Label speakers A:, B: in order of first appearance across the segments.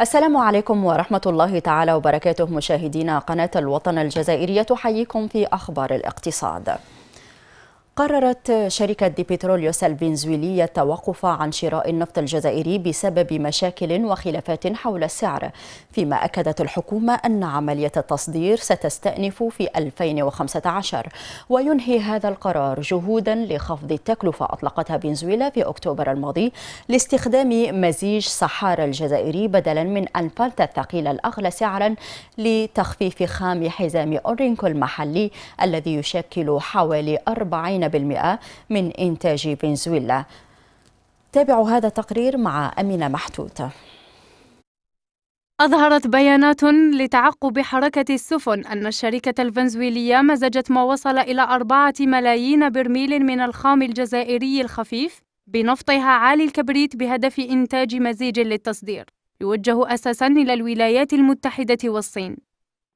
A: السلام عليكم ورحمة الله تعالى وبركاته مشاهدينا قناة الوطن الجزائرية تحييكم في أخبار الاقتصاد قررت شركة دي بتروليوس الفنزويلية التوقف عن شراء النفط الجزائري بسبب مشاكل وخلافات حول السعر فيما أكدت الحكومة أن عملية التصدير ستستأنف في 2015 وينهي هذا القرار جهودا لخفض التكلفة أطلقتها فنزويلا في أكتوبر الماضي لاستخدام مزيج صحارى الجزائري بدلا من أنفلت الثقيل الأغلى سعرا لتخفيف خام حزام أورينكو المحلي الذي يشكل حوالي 40 من إنتاج فنزويلا تابعوا هذا التقرير مع أمينة محتوتة
B: أظهرت بيانات لتعقب حركة السفن أن الشركة الفنزويلية مزجت ما وصل إلى أربعة ملايين برميل من الخام الجزائري الخفيف بنفطها عالي الكبريت بهدف إنتاج مزيج للتصدير يوجه أساسا إلى الولايات المتحدة والصين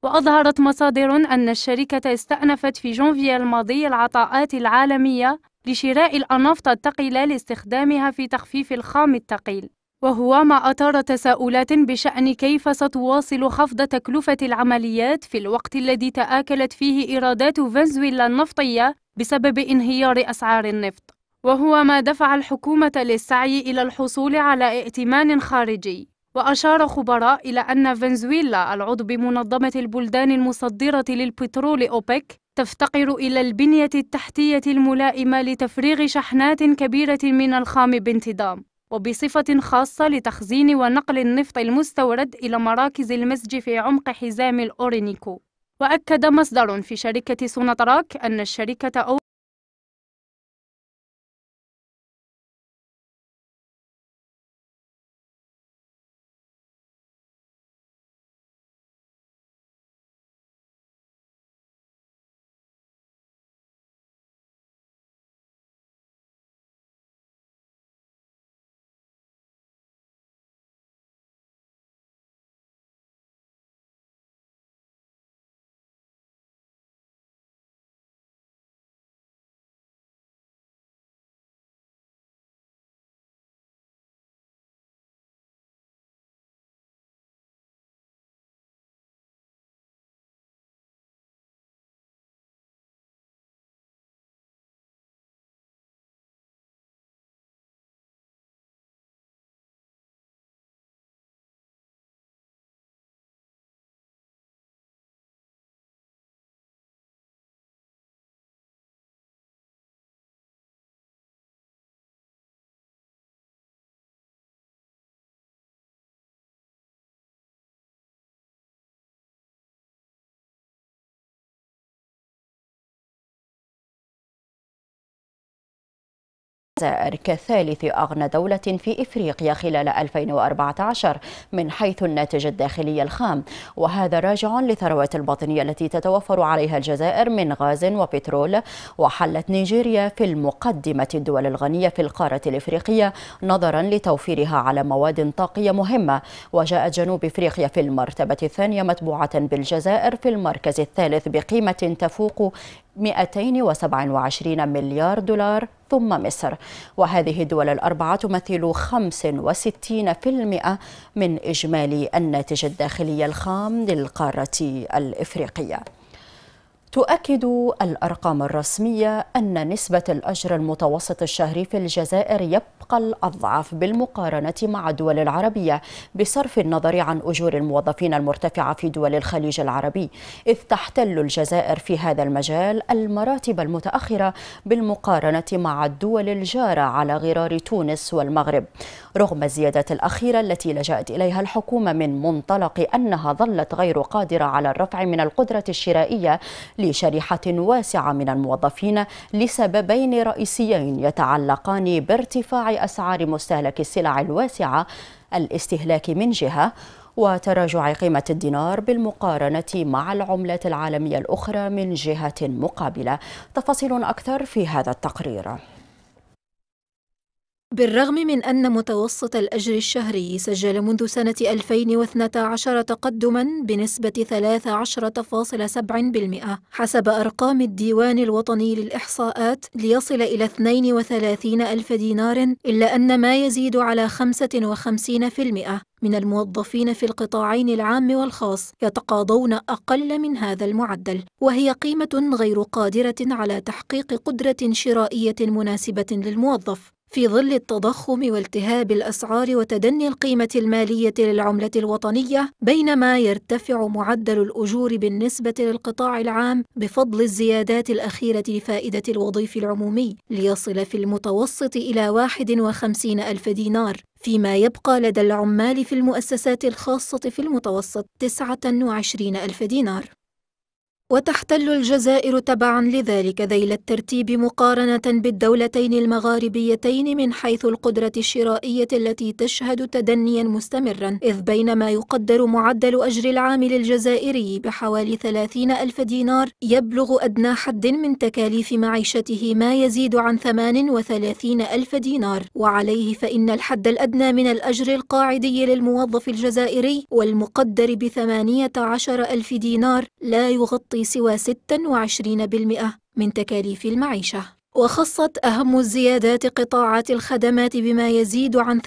B: وأظهرت مصادر أن الشركة استأنفت في جونفي الماضي العطاءات العالمية لشراء الأنفطة الثقيلة لاستخدامها في تخفيف الخام الثقيل وهو ما أثار تساؤلات بشأن كيف ستواصل خفض تكلفة العمليات في الوقت الذي تآكلت فيه إيرادات فنزويلا النفطية بسبب انهيار أسعار النفط وهو ما دفع الحكومة للسعي إلى الحصول على ائتمان خارجي وأشار خبراء إلى أن فنزويلا العضو بمنظمة البلدان المصدرة للبترول أوبك تفتقر إلى البنية التحتية الملائمة لتفريغ شحنات كبيرة من الخام بانتظام وبصفة خاصة لتخزين ونقل النفط المستورد إلى مراكز المسج في عمق حزام الأورينيكو وأكد مصدر في شركة سوناتراك أن الشركة أو الجزائر
A: كثالث أغنى دولة في إفريقيا خلال 2014 من حيث الناتج الداخلي الخام وهذا راجع لثروة الباطنية التي تتوفر عليها الجزائر من غاز وبترول وحلت نيجيريا في المقدمة الدول الغنية في القارة الإفريقية نظرا لتوفيرها على مواد طاقية مهمة وجاءت جنوب إفريقيا في المرتبة الثانية متبوعة بالجزائر في المركز الثالث بقيمة تفوق 227 مليار دولار ثم مصر وهذه الدول الأربعة تمثل 65% من إجمالي الناتج الداخلي الخام للقارة الإفريقية تؤكد الأرقام الرسمية أن نسبة الأجر المتوسط الشهري في الجزائر يبقى الأضعف بالمقارنة مع الدول العربية بصرف النظر عن أجور الموظفين المرتفعة في دول الخليج العربي إذ تحتل الجزائر في هذا المجال المراتب المتأخرة بالمقارنة مع الدول الجارة على غرار تونس والمغرب رغم الزيادة الأخيرة التي لجأت إليها الحكومة من منطلق أنها ظلت غير قادرة على الرفع من القدرة الشرائية لشريحة واسعة من الموظفين لسببين رئيسيين يتعلقان بارتفاع أسعار مستهلك السلع الواسعة الاستهلاك من جهة وتراجع قيمة الدينار بالمقارنة مع العملات العالمية الأخرى من جهة مقابلة تفاصيل أكثر في هذا التقرير
C: بالرغم من أن متوسط الأجر الشهري سجل منذ سنة 2012 تقدما بنسبة 13.7% حسب أرقام الديوان الوطني للإحصاءات ليصل إلى 32 ألف دينار إلا أن ما يزيد على 55% من الموظفين في القطاعين العام والخاص يتقاضون أقل من هذا المعدل، وهي قيمة غير قادرة على تحقيق قدرة شرائية مناسبة للموظف، في ظل التضخم والتهاب الأسعار وتدني القيمة المالية للعملة الوطنية بينما يرتفع معدل الأجور بالنسبة للقطاع العام بفضل الزيادات الأخيرة لفائدة الوظيف العمومي ليصل في المتوسط إلى 51 ألف دينار فيما يبقى لدى العمال في المؤسسات الخاصة في المتوسط 29 ألف دينار وتحتل الجزائر تبعا لذلك ذيل الترتيب مقارنة بالدولتين المغاربيتين من حيث القدرة الشرائية التي تشهد تدنيا مستمرا إذ بينما يقدر معدل أجر العامل الجزائري بحوالي 30 ألف دينار يبلغ أدنى حد من تكاليف معيشته ما يزيد عن 38 ألف دينار وعليه فإن الحد الأدنى من الأجر القاعدي للموظف الجزائري والمقدر ب 18 ألف دينار لا يغطي سوى 26% من تكاليف المعيشة وخصت أهم الزيادات قطاعات الخدمات بما يزيد عن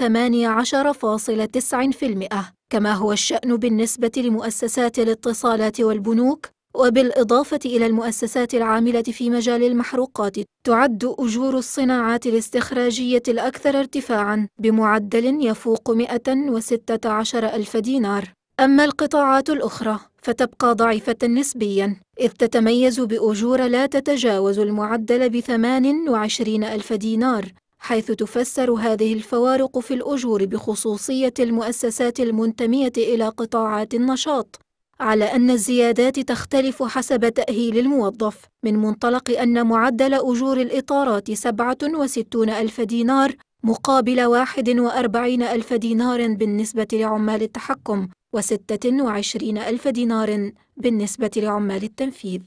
C: 18.9% كما هو الشأن بالنسبة لمؤسسات الاتصالات والبنوك وبالإضافة إلى المؤسسات العاملة في مجال المحروقات تعد أجور الصناعات الاستخراجية الأكثر ارتفاعاً بمعدل يفوق 116 ألف دينار أما القطاعات الأخرى فتبقى ضعيفة نسبيا إذ تتميز بأجور لا تتجاوز المعدل بثمان 28 ألف دينار حيث تفسر هذه الفوارق في الأجور بخصوصية المؤسسات المنتمية إلى قطاعات النشاط على أن الزيادات تختلف حسب تأهيل الموظف من منطلق أن معدل أجور الإطارات 67 ألف دينار مقابل 41 ألف دينار بالنسبة لعمال التحكم و26 ألف دينار بالنسبة لعمال التنفيذ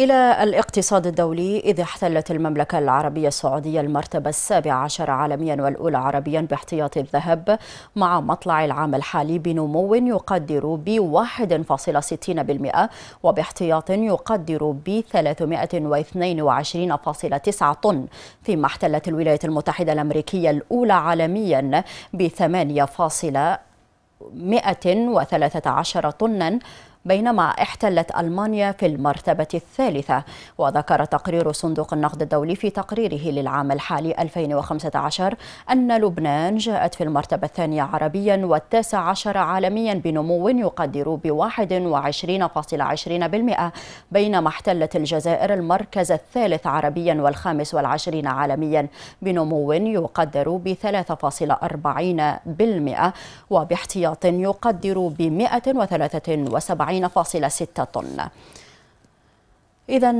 A: إلى الاقتصاد الدولي إذ احتلت المملكة العربية السعودية المرتبة السابعة عشر عالميا والأولى عربيا باحتياط الذهب مع مطلع العام الحالي بنمو يقدر ب 1.60% وباحتياط يقدر ب 322.9 طن فيما احتلت الولايات المتحدة الأمريكية الأولى عالميا ب 8.113 طنا بينما احتلت ألمانيا في المرتبة الثالثة وذكر تقرير صندوق النقد الدولي في تقريره للعام الحالي 2015 أن لبنان جاءت في المرتبة الثانية عربيا والتاسع عشر عالميا بنمو يقدر ب 21.20% بينما احتلت الجزائر المركز الثالث عربيا والخامس والعشرين عالميا بنمو يقدر ب 3.40% وباحتياط يقدر ب 173 40.6 طن إذا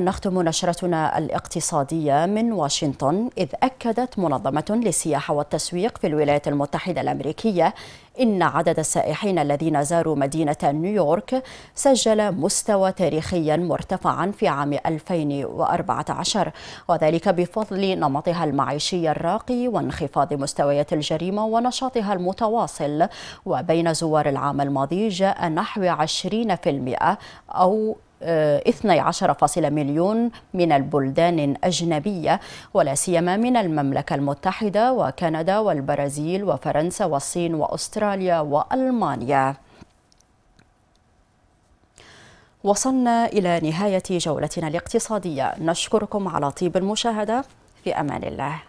A: نختم نشرتنا الاقتصادية من واشنطن إذ أكدت منظمة للسياحة والتسويق في الولايات المتحدة الأمريكية إن عدد السائحين الذين زاروا مدينة نيويورك سجل مستوى تاريخيا مرتفعا في عام 2014 وذلك بفضل نمطها المعيشي الراقي وانخفاض مستويات الجريمة ونشاطها المتواصل وبين زوار العام الماضي جاء نحو 20% أو 12 مليون من البلدان أجنبية ولا سيما من المملكة المتحدة وكندا والبرازيل وفرنسا والصين وأستراليا وألمانيا وصلنا إلى نهاية جولتنا الاقتصادية نشكركم على طيب المشاهدة في أمان الله